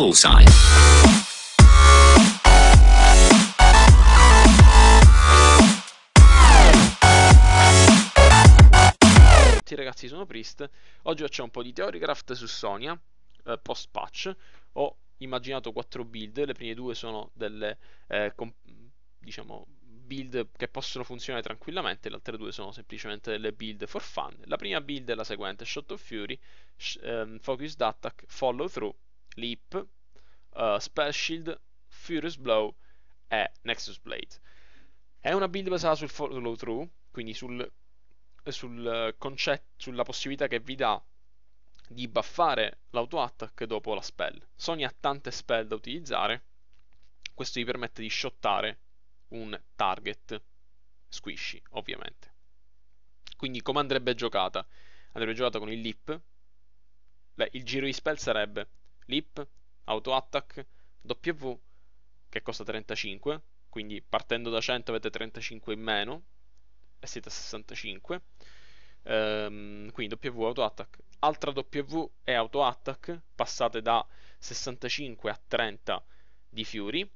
Bullseye. Ciao ragazzi, sono Priest. Oggi faccio un po' di Theorycraft su Sonia, eh, post-patch. Ho immaginato quattro build, le prime due sono delle, eh, diciamo, build che possono funzionare tranquillamente, le altre due sono semplicemente delle build for fun. La prima build è la seguente, Shot of Fury, sh- ehm, Focused Attack, Follow Through Leap, uh, Spell Shield, Furious Blow e Nexus Blade. È una build basata sul follow through, quindi sul, sul eh, concetto, sulla possibilità che vi dà di buffare l'auto attack dopo la spell. Sony ha tante spell da utilizzare, questo vi permette di shottare un target squishy, ovviamente. Quindi come andrebbe giocata? Andrebbe giocata con il leap. Beh, il giro di spell sarebbe Leap, Auto Attack, W che costa 35, quindi partendo da 100 avete 35 in meno e siete a 65. Ehm, quindi W Auto Attack. Altra W è Auto Attack, passate da 65 a 30 di Fury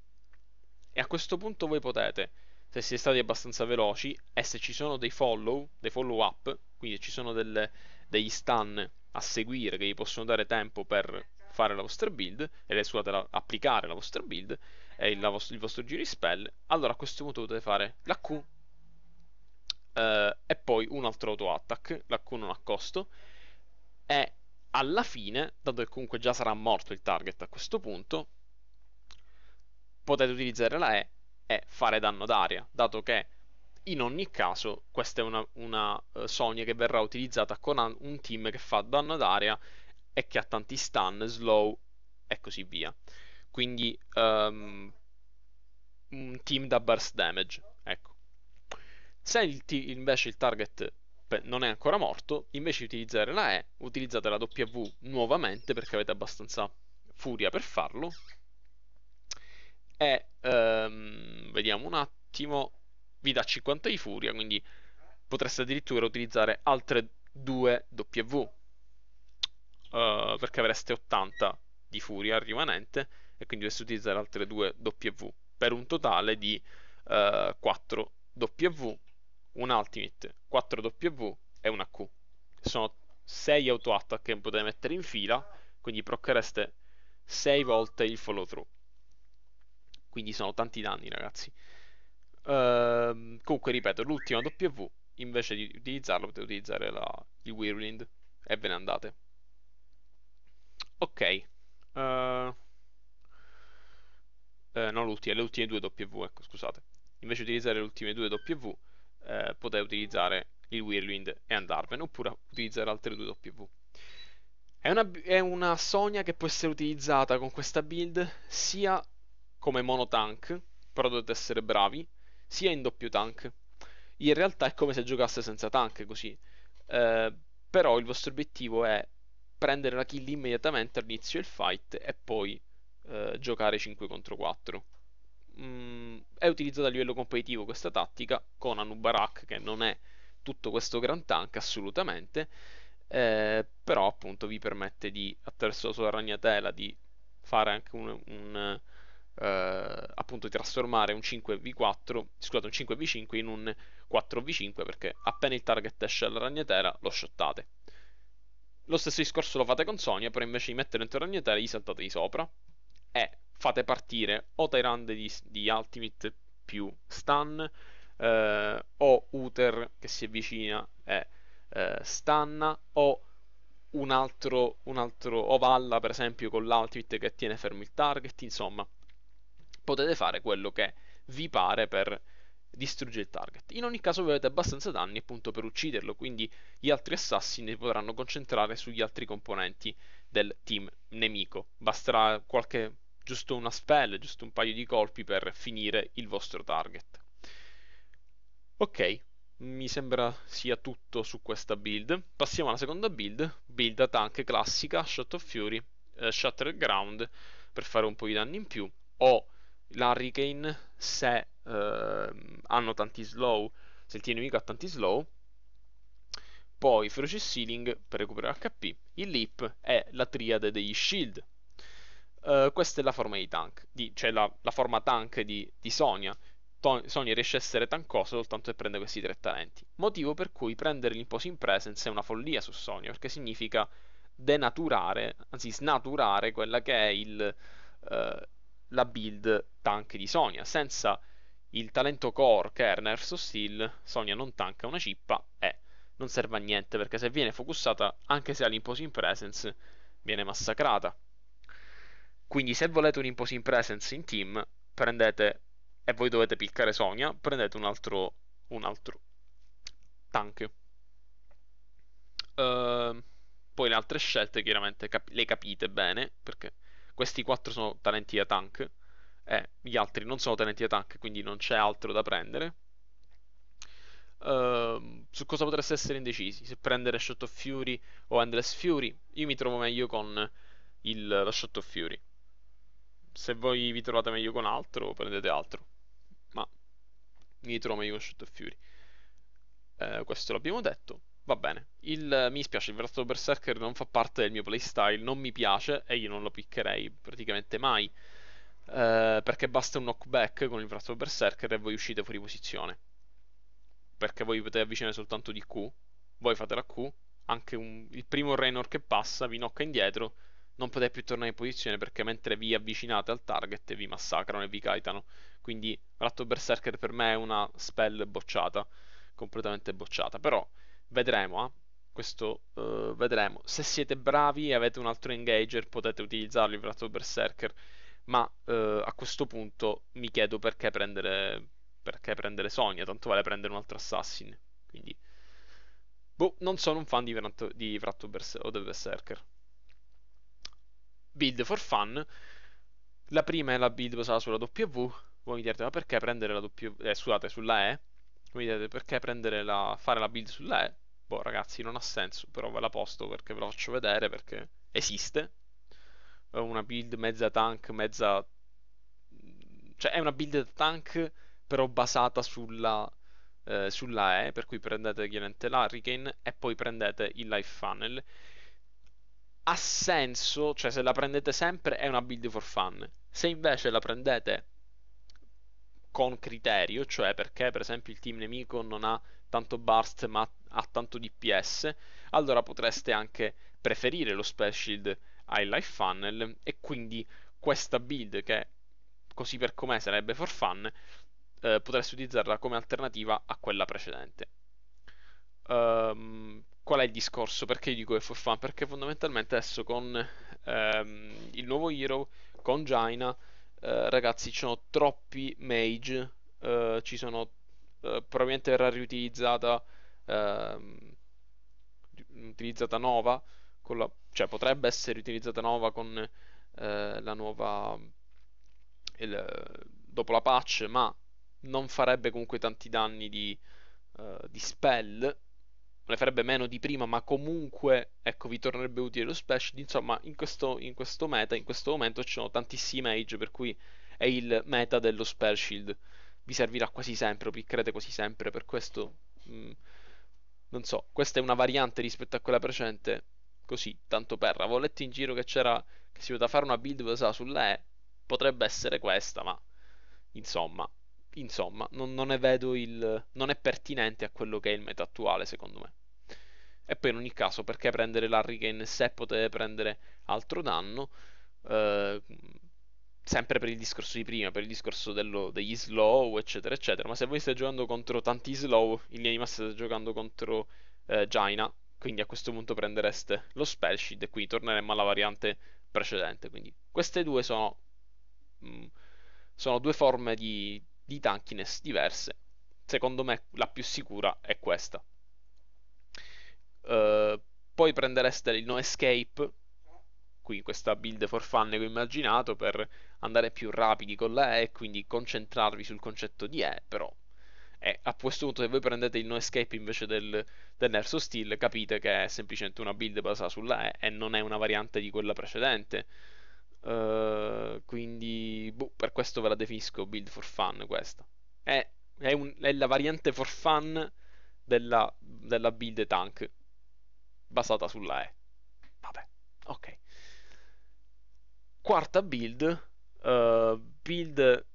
e a questo punto voi potete, se siete stati abbastanza veloci e se ci sono dei follow, dei follow up, quindi ci sono delle, degli stun a seguire che vi possono dare tempo per fare la vostra build, e scusate, la, applicare la vostra build e il, vostro, il vostro giro spell, allora a questo punto potete fare la Q eh, e poi un altro auto attack, la Q non ha costo, e alla fine, dato che comunque già sarà morto il target a questo punto, potete utilizzare la E e fare danno d'aria, dato che in ogni caso questa è una, una uh, Sonia che verrà utilizzata con un team che fa danno d'aria e che ha tanti stun, slow e così via. Quindi um, un team da burst damage, ecco. Se il t- invece il target non è ancora morto, invece di utilizzare la E, utilizzate la W nuovamente perché avete abbastanza furia per farlo. E um, vediamo un attimo, vi dà 50 di furia, quindi potreste addirittura utilizzare altre due W eh, perché avreste 80 di furia rimanente e quindi dovreste utilizzare altre due W per un totale di uh, eh, 4 W, un ultimate, 4 W e una Q. Sono 6 auto attack che potete mettere in fila, quindi procchereste 6 volte il follow through. Quindi sono tanti danni, ragazzi. Uh, comunque, ripeto, l'ultima W invece di utilizzarlo potete utilizzare la, il Whirlwind e ve ne andate ok uh, eh, eh non l'ultima, le ultime due W ecco scusate invece di utilizzare le ultime due W eh, potei utilizzare il Whirlwind e andarmene oppure utilizzare altre due W è una, è una Sonia che può essere utilizzata con questa build sia come monotank però dovete essere bravi sia in doppio tank in realtà è come se giocasse senza tank così eh, però il vostro obiettivo è prendere la kill immediatamente all'inizio del fight e poi eh, giocare 5 contro 4. Mm, è utilizzata a livello competitivo questa tattica con Anubarak che non è tutto questo gran tank assolutamente, eh, però appunto vi permette di attraverso la sua ragnatela di fare anche un, un eh, appunto di trasformare un 5v4, scusate, un 5v5 in un 4v5 perché appena il target esce dalla ragnatela lo shottate. Lo stesso discorso lo fate con Sonia, però invece di mettere intorno a gli saltate di sopra e fate partire o Tyrande di, di Ultimate più stun eh, o Uther che si avvicina e eh, stanna o un altro, un altro Ovalla per esempio con l'Ultimate che tiene fermo il target, insomma potete fare quello che vi pare per distrugge il target. In ogni caso avete abbastanza danni appunto per ucciderlo, quindi gli altri assassini potranno concentrare sugli altri componenti del team nemico. Basterà qualche giusto una spell, giusto un paio di colpi per finire il vostro target. Ok, mi sembra sia tutto su questa build. Passiamo alla seconda build, build a tank classica, Shot of Fury, eh, Shattered Ground per fare un po' di danni in più o l'Hurricane se eh, hanno tanti slow, se il tuo nemico ha tanti slow. Poi Feroce Sealing per recuperare HP, il Leap è la triade degli Shield. Eh, questa è la forma di tank, di, cioè la, la, forma tank di, di Sonia. To- Sonia riesce a essere tankosa soltanto se prende questi tre talenti. Motivo per cui prendere l'Imposing Presence è una follia su Sonia, perché significa denaturare, anzi snaturare quella che è il, eh, la build tank di Sonia. Senza il talento core che Kerner o Steel, Sonia non tanca una cippa e non serve a niente perché se viene focussata, anche se ha l'imposing presence, viene massacrata. Quindi se volete un imposing presence in team, prendete e voi dovete piccare Sonia, prendete un altro, un altro tank. Uh, poi le altre scelte chiaramente cap- le capite bene perché questi quattro sono talenti da tank e eh, gli altri non sono talenti da tank, quindi non c'è altro da prendere. Uh, su cosa potreste essere indecisi, se prendere Shot of Fury o Endless Fury, io mi trovo meglio con il, la Shot of Fury. Se voi vi trovate meglio con altro, prendete altro. Ma mi trovo meglio con Shot of Fury. Uh, questo l'abbiamo detto. Va bene, il, eh, mi spiace, il Verso Berserker non fa parte del mio playstyle, non mi piace e io non lo piccherei praticamente mai. Eh, perché basta un knockback con il Verso Berserker e voi uscite fuori posizione. Perché voi potete avvicinare soltanto di Q, voi fate la Q, anche un, il primo Raynor che passa vi nocca indietro, non potete più tornare in posizione perché mentre vi avvicinate al target vi massacrano e vi kaitano. Quindi Ratto Berserker per me è una spell bocciata, completamente bocciata. Però Vedremo, eh. Questo uh, vedremo. Se siete bravi e avete un altro engager potete utilizzarlo, il Vratto Berserker, ma uh, a questo punto mi chiedo perché prendere, perché prendere Sonia, tanto vale prendere un altro assassin. Quindi... Boh, non sono un fan di Vratto, di Vratto Berser- o The Berserker. Build for fun. La prima è la build basata sulla W. Voi mi direte, ma perché prendere la W? Eh, scusate, sulla E mi direte perché la, fare la build sulla E? Boh, ragazzi, non ha senso, però ve la posto perché ve la faccio vedere perché esiste. È una build mezza tank, mezza. cioè è una build tank, però basata sulla, eh, sulla E. Per cui prendete chiaramente l'Hurricane e poi prendete il Life Funnel. Ha senso, cioè se la prendete sempre è una build for fun. Se invece la prendete con criterio, cioè perché per esempio il team nemico non ha tanto burst ma ha tanto DPS, allora potreste anche preferire lo spell shield ai life funnel e quindi questa build che così per com'è sarebbe for fun, eh, potreste utilizzarla come alternativa a quella precedente. Um, qual è il discorso? Perché io dico è for fun? Perché fondamentalmente adesso con um, il nuovo hero, con Jaina, eh, ragazzi, ci sono troppi mage, eh, ci sono eh, probabilmente verrà riutilizzata ehm, utilizzata Nova, la... cioè potrebbe essere utilizzata Nova con eh, la nuova il... dopo la patch, ma non farebbe comunque tanti danni di, di spell ne farebbe meno di prima, ma comunque ecco, vi tornerebbe utile lo splash. Insomma, in questo, in questo meta, in questo momento ci sono tantissimi age, per cui è il meta dello spell shield. Vi servirà quasi sempre, lo piccherete quasi sempre, per questo... Mh, mm, non so, questa è una variante rispetto a quella precedente, così, tanto per. Avevo letto in giro che c'era, che si poteva fare una build basata sulla E, potrebbe essere questa, ma... Insomma, insomma, non, non ne vedo il... non è pertinente a quello che è il meta attuale, secondo me. E poi in ogni caso, perché prendere l'Hurricane se poteva prendere altro danno? Eh, sempre per il discorso di prima, per il discorso dello, degli slow, eccetera, eccetera. Ma se voi state giocando contro tanti slow, in linea di massa state giocando contro eh, Jaina, quindi a questo punto prendereste lo spell sheet e quindi torneremmo alla variante precedente. Quindi queste due sono, mh, mm, sono due forme di, di tankiness diverse. Secondo me la più sicura è questa. Uh, poi prendereste il no escape, qui questa build for fun che ho immaginato, per andare più rapidi con la E, quindi concentrarvi sul concetto di E, però e a questo punto se voi prendete il no escape invece del, del Nerso Steel capite che è semplicemente una build basata sulla E e non è una variante di quella precedente. Uh, quindi boh, per questo ve la definisco build for fun questa. È, è, un, è la variante for fun della, della build tank basata sulla E. Vabbè, ok. Quarta build, uh, build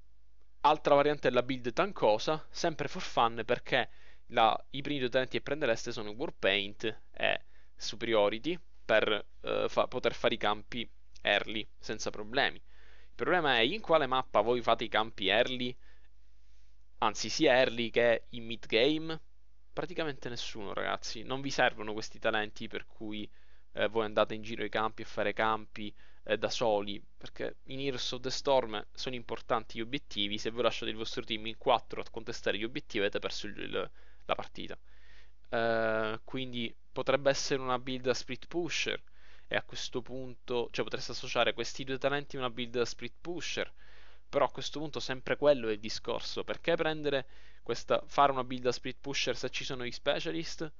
altra variante della build tankosa, sempre for fun perché la, i primi due talenti che prendereste sono Warpaint e Superiority per uh, fa, poter fare i campi early senza problemi. Il problema è in quale mappa voi fate i campi early, anzi sia early che in mid game. Praticamente nessuno, ragazzi. Non vi servono questi talenti per cui eh, voi andate in giro ai campi a fare campi eh, da soli. Perché in Heroes of the Storm sono importanti gli obiettivi. Se voi lasciate il vostro team in 4 a contestare gli obiettivi, avete perso il, il, la partita. Uh, quindi potrebbe essere una build a split pusher e a questo punto, cioè potreste associare questi due talenti a una build split pusher, però a questo punto sempre quello è il discorso, perché prendere questa, fare una build split pusher se ci sono gli specialist?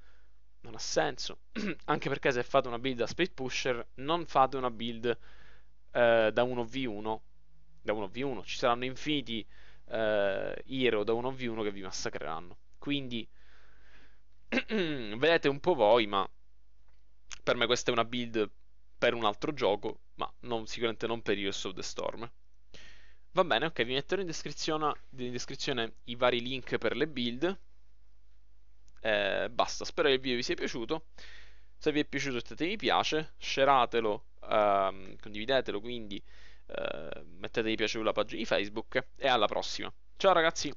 Non ha senso, anche perché se fate una build split pusher non fate una build eh, da 1v1, da 1v1, ci saranno infiniti eh, hero da 1v1 che vi massacreranno, quindi vedete un po' voi, ma per me questa è una build per un altro gioco, ma non, sicuramente non per Heroes of the Storm. Va bene, ok, vi metterò in descrizione, in descrizione i vari link per le build. Eh, basta, spero che il video vi sia piaciuto. Se vi è piaciuto mettete mi piace, shareatelo, ehm, condividetelo quindi, eh, mettete mi piace sulla pagina di Facebook e alla prossima. Ciao ragazzi!